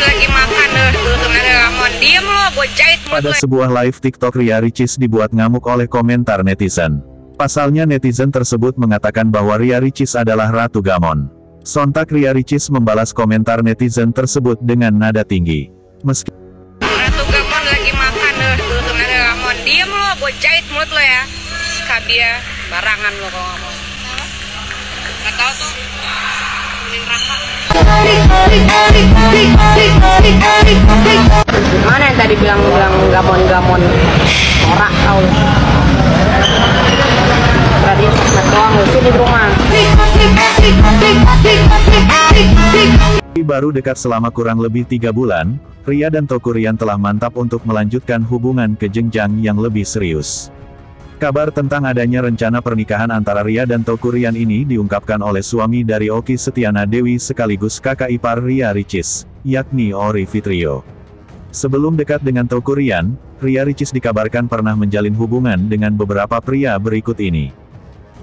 lagi makan deh tuh Ramon diem lo gue jahit mulut pada sebuah live TikTok Ria Ricis dibuat ngamuk oleh komentar netizen pasalnya netizen tersebut mengatakan bahwa Ria Ricis adalah Ratu Gamon sontak Ria Ricis membalas komentar netizen tersebut dengan nada tinggi meski Ratu Gamon lagi makan loh, tuh sebenarnya Ramon diem lo gue jahit mulut lo ya kabia barangan lo kalau ngomong Gak tahu tuh Mana yang tadi bilang-bilang gamon-gamon orang? tau Tadi sempat doang lu sini di rumah Baru dekat selama kurang lebih tiga bulan, Ria dan Tokurian telah mantap untuk melanjutkan hubungan ke jenjang yang lebih serius. Kabar tentang adanya rencana pernikahan antara Ria dan Tokurian ini diungkapkan oleh suami dari Oki Setiana Dewi sekaligus kakak ipar Ria Ricis, yakni Ori Fitrio. Sebelum dekat dengan Tokurian, Ria Ricis dikabarkan pernah menjalin hubungan dengan beberapa pria berikut ini.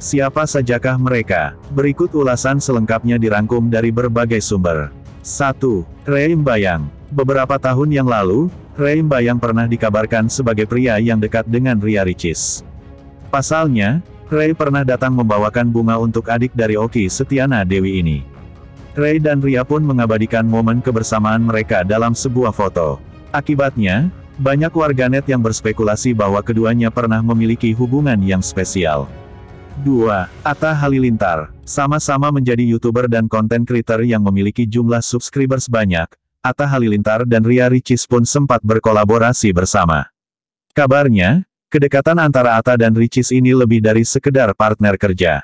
Siapa sajakah mereka? Berikut ulasan selengkapnya dirangkum dari berbagai sumber. 1. Reim Bayang Beberapa tahun yang lalu, Reim Bayang pernah dikabarkan sebagai pria yang dekat dengan Ria Ricis. Pasalnya, Ray pernah datang membawakan bunga untuk adik dari Oki Setiana Dewi ini. Ray dan Ria pun mengabadikan momen kebersamaan mereka dalam sebuah foto. Akibatnya, banyak warganet yang berspekulasi bahwa keduanya pernah memiliki hubungan yang spesial. 2. Atta Halilintar, sama-sama menjadi YouTuber dan konten creator yang memiliki jumlah subscribers banyak, Atta Halilintar dan Ria Ricis pun sempat berkolaborasi bersama. Kabarnya, Kedekatan antara Ata dan Ricis ini lebih dari sekedar partner kerja.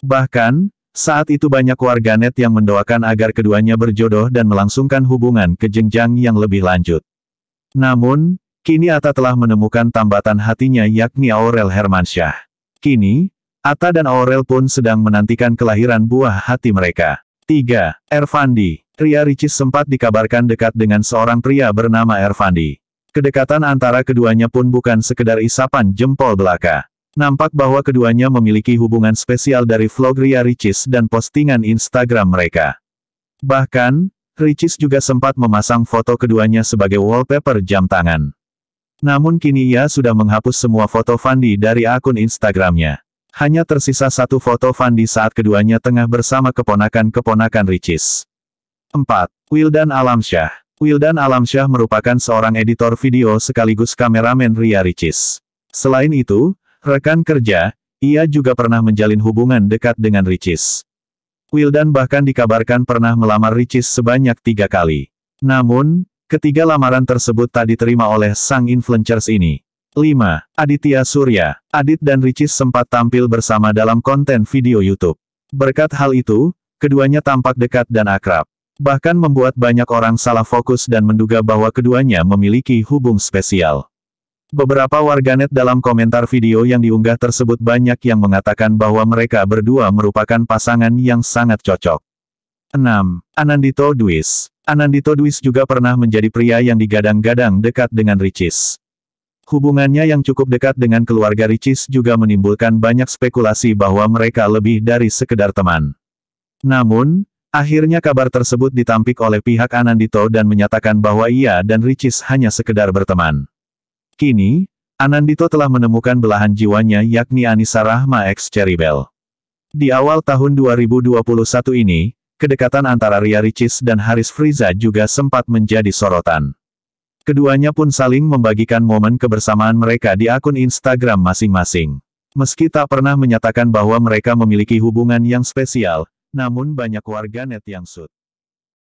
Bahkan, saat itu banyak warganet yang mendoakan agar keduanya berjodoh dan melangsungkan hubungan ke jenjang yang lebih lanjut. Namun, kini Ata telah menemukan tambatan hatinya yakni Aurel Hermansyah. Kini, Ata dan Aurel pun sedang menantikan kelahiran buah hati mereka. 3. Ervandi Ria Ricis sempat dikabarkan dekat dengan seorang pria bernama Ervandi. Kedekatan antara keduanya pun bukan sekedar isapan jempol belaka. Nampak bahwa keduanya memiliki hubungan spesial dari vlog Ria Ricis dan postingan Instagram mereka. Bahkan, Ricis juga sempat memasang foto keduanya sebagai wallpaper jam tangan. Namun kini ia sudah menghapus semua foto Fandi dari akun Instagramnya. Hanya tersisa satu foto Fandi saat keduanya tengah bersama keponakan-keponakan Ricis. 4. Wildan Alamsyah Wildan Alamsyah merupakan seorang editor video sekaligus kameramen Ria Ricis. Selain itu, rekan kerja, ia juga pernah menjalin hubungan dekat dengan Ricis. Wildan bahkan dikabarkan pernah melamar Ricis sebanyak tiga kali. Namun, ketiga lamaran tersebut tak diterima oleh sang influencers ini. 5. Aditya Surya Adit dan Ricis sempat tampil bersama dalam konten video YouTube. Berkat hal itu, keduanya tampak dekat dan akrab bahkan membuat banyak orang salah fokus dan menduga bahwa keduanya memiliki hubung spesial. Beberapa warganet dalam komentar video yang diunggah tersebut banyak yang mengatakan bahwa mereka berdua merupakan pasangan yang sangat cocok. 6. Anandito Duis Anandito Duis juga pernah menjadi pria yang digadang-gadang dekat dengan Ricis. Hubungannya yang cukup dekat dengan keluarga Ricis juga menimbulkan banyak spekulasi bahwa mereka lebih dari sekedar teman. Namun, Akhirnya kabar tersebut ditampik oleh pihak Anandito dan menyatakan bahwa ia dan Ricis hanya sekedar berteman. Kini, Anandito telah menemukan belahan jiwanya yakni Anissa Rahma X Cheribel. Di awal tahun 2021 ini, kedekatan antara Ria Ricis dan Haris Friza juga sempat menjadi sorotan. Keduanya pun saling membagikan momen kebersamaan mereka di akun Instagram masing-masing. Meski tak pernah menyatakan bahwa mereka memiliki hubungan yang spesial, namun banyak warga net yang sud.